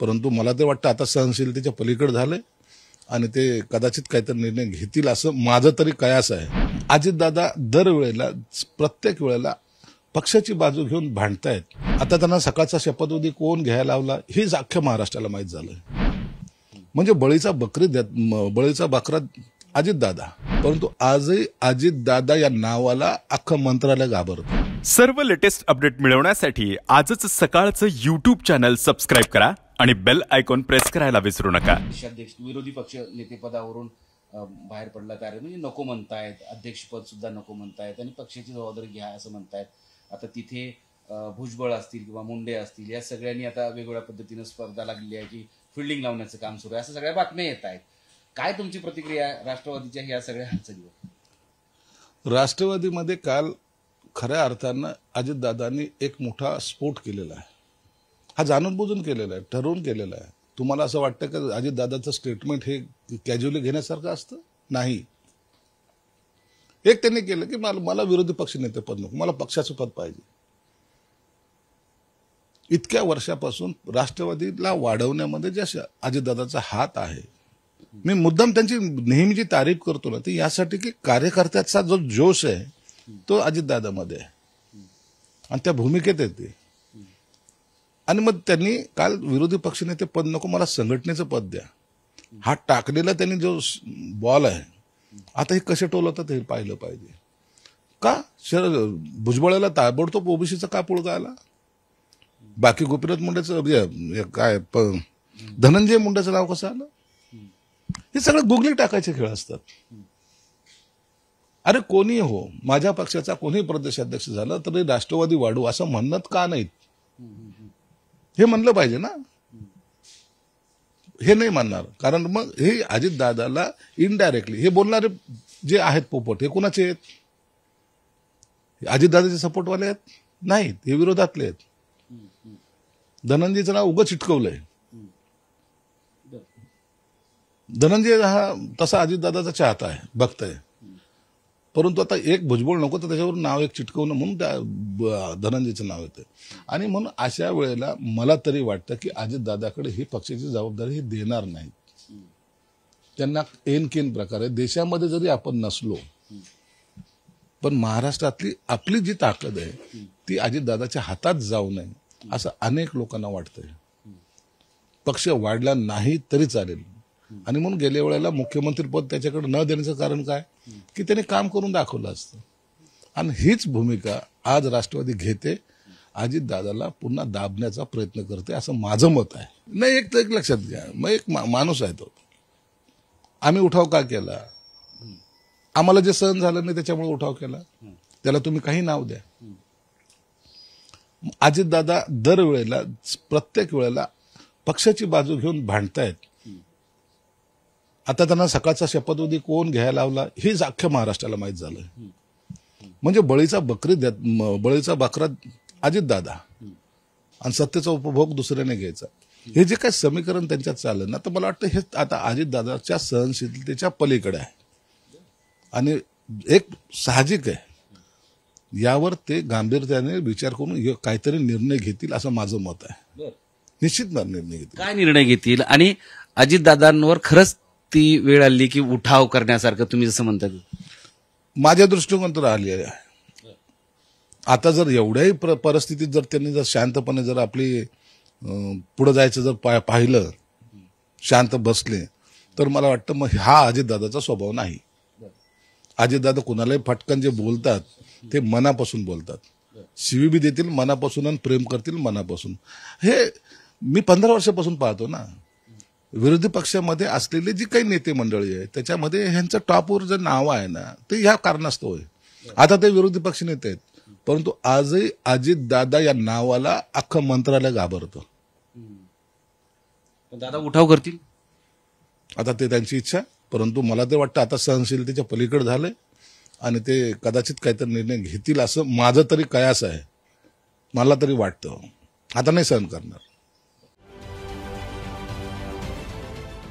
परंतु मला ते वाटतं आता सहनशीलतेच्या पलीकडे झालंय आणि ते कदाचित काहीतरी निर्णय घेतील असं माझं तरी कयास आहे अजितदादा दरवेळेला प्रत्येक वेळेला पक्षाची बाजू घेऊन भांडतायत आता त्यांना सकाळचा शपथविधी कोण घ्यायला लावला हेच अख्ख्या महाराष्ट्राला माहीत झालं म्हणजे बळीचा बकरी बळीचा बकरा अजितदादा परंतु आजही अजितदादा या नावाला अख्खं मंत्रालय घाबरतं सर्व लेटेस्ट अपडेट मिळवण्यासाठी आजच सकाळचं युट्यूब चॅनल सबस्क्राईब करा आणि बेल आयकॉन प्रेस करायला विसरू नका देशाध्यक्ष विरोधी पक्ष नेतेपदावरून बाहेर पडला कारण म्हणजे नको म्हणतायत अध्यक्षपद सुद्धा नको म्हणतायत आणि पक्षाची जबाबदारी घ्या असं म्हणतायत आता तिथे भुजबळ असतील किंवा मुंडे असतील या सगळ्यांनी आता वेगवेगळ्या पद्धतीनं स्पर्धा लागली आहे की फिल्डिंग लावण्याचं काम सुरू आहे असं सगळ्या बातम्या येत आहेत काय तुमची प्रतिक्रिया राष्ट्रवादीच्या ह्या सगळ्या हालचालीवर राष्ट्रवादीमध्ये काल खऱ्या अर्थानं अजितदादांनी एक मोठा स्फोट केलेला आहे हा जाणून बुजून केलेला आहे ठरवून केलेला आहे तुम्हाला असं वाटतं का अजितदादाचं स्टेटमेंट हे कॅज्युअली घेण्यासारखं असतं नाही एक त्यांनी केलं की मला मला विरोधी पक्ष नेते पद नको मला पक्षाचं पद पाहिजे इतक्या वर्षापासून राष्ट्रवादीला वाढवण्यामध्ये ज्या अजितदादाचा हात आहे मी मुद्दाम त्यांची नेहमी जी तारीफ करतो ना ती यासाठी की कार्यकर्त्याचा जो जोश आहे तो अजितदादामध्ये आहे आणि त्या भूमिकेत येते आणि मग त्यांनी काल विरोधी पक्षनेते पद नको मला संघटनेचं पद द्या हा टाकलेला त्यांनी जो बॉल आहे आता हे कसे टोलवतात हे पाहिलं पाहिजे का शर भुजबळाला ताबडतोब ओबीसीचा का पुळगा आला बाकी गोपीनाथ मुंडेचं काय धनंजय मुंडेचं नाव कसं आलं हे सगळं गुगली टाकायचे खेळ असतात अरे कोणी हो माझ्या पक्षाचा कोणी प्रदेशाध्यक्ष झाला तरी राष्ट्रवादी वाढू असं म्हणत का नाहीत हे म्हणलं पाहिजे ना हे नाही मानणार कारण मग हे अजितदादाला इनडायरेक्टली हे बोलणारे जे आहेत पोपट हे कोणाचे आहेत अजितदादाचे सपोर्टवाले आहेत नाहीत हे विरोधातले आहेत धनंजयचं नाव उगं चिटकवलंय धनंजय हा तसा अजितदादाचा चाहता आहे भक्त आहे परंतु आता एक भुजबळ नको तर त्याच्यावर नाव एक चिटकवणं म्हणून त्या धनंजयचं नाव येतं आणि म्हणून अशा वेळेला मला तरी वाटतं की दादाकडे ही पक्षाची जबाबदारी ही देणार नाही त्यांना एन केन प्रकारे देशामध्ये जरी आपण नसलो पण महाराष्ट्रातली आपली जी ताकद आहे ती दादाच्या हातात जाऊ नये असं अनेक लोकांना वाटतंय पक्ष वाढला नाही तरी चालेल आणि म्हणून गेल्या वेळेला मुख्यमंत्रीपद त्याच्याकडे न देण्याचं कारण काय की त्याने काम करून दाखवलं असतं आणि हीच भूमिका आज राष्ट्रवादी घेते अजितदादाला पुन्हा दाबण्याचा प्रयत्न करते असं माझं मत आहे नाही एक तर एक लक्षात घ्या मग एक माणूस आहे तो आम्ही उठाव का केला आम्हाला जे सहन झालं नाही त्याच्यामुळे उठाव केला त्याला तुम्ही काही नाव द्या अजितदादा दरवेळेला प्रत्येक वेळेला पक्षाची बाजू घेऊन भांडतायत आता त्यांना सकाळचा शपथविधी कोण घ्यायला लावला हेच अख्ख्या महाराष्ट्राला माहीत झालं म्हणजे बळीचा बकरी बळीचा बकरा दादा आणि सत्तेचा उपभोग दुसऱ्याने घ्यायचा हे जे काय समीकरण त्यांच्यात चाललं ना तर मला वाटतं हे आता दादाच्या सहनशीलतेच्या पलीकडे आहे आणि एक साहजिक आहे यावर ते गांभीर्याने विचार करून काहीतरी निर्णय घेतील असं माझं मत आहे निश्चित निर्णय घेतील काय निर्णय घेतील आणि अजितदादांवर खरंच ती वेळ आली की उठाव करण्यासारखं तुम्ही जसं म्हणता माझ्या तर आली आहे आता जर एवढ्याही परिस्थितीत जर त्यांनी जर शांतपणे जर आपली पुढे जायचं जर पाहिलं शांत बसले तर मला वाटतं मग हा अजितदादाचा स्वभाव नाही अजितदादा कुणालाही फटकन जे बोलतात ते मनापासून बोलतात शिवीबी देतील मनापासून आणि प्रेम करतील मनापासून हे मी पंधरा वर्षापासून पाहतो ना विरोधी पक्षामध्ये असलेले जी काही नेते मंडळी आहे त्याच्यामध्ये ह्यांचं टॉपवर जे नाव आहे ना ते ह्या कारणास्तव आहे आता ते विरोधी पक्ष नेते आहेत परंतु आजही अजित दादा या नावाला अख्खं मंत्रालय घाबरतं दादा उठाव करतील आता ते त्यांची इच्छा परंतु मला ते वाटतं आता सहनशीलतेच्या पलीकडे झालंय आणि ते कदाचित काहीतरी निर्णय घेतील असं माझं तरी कयास आहे मला तरी वाटतं आता नाही सहन करणार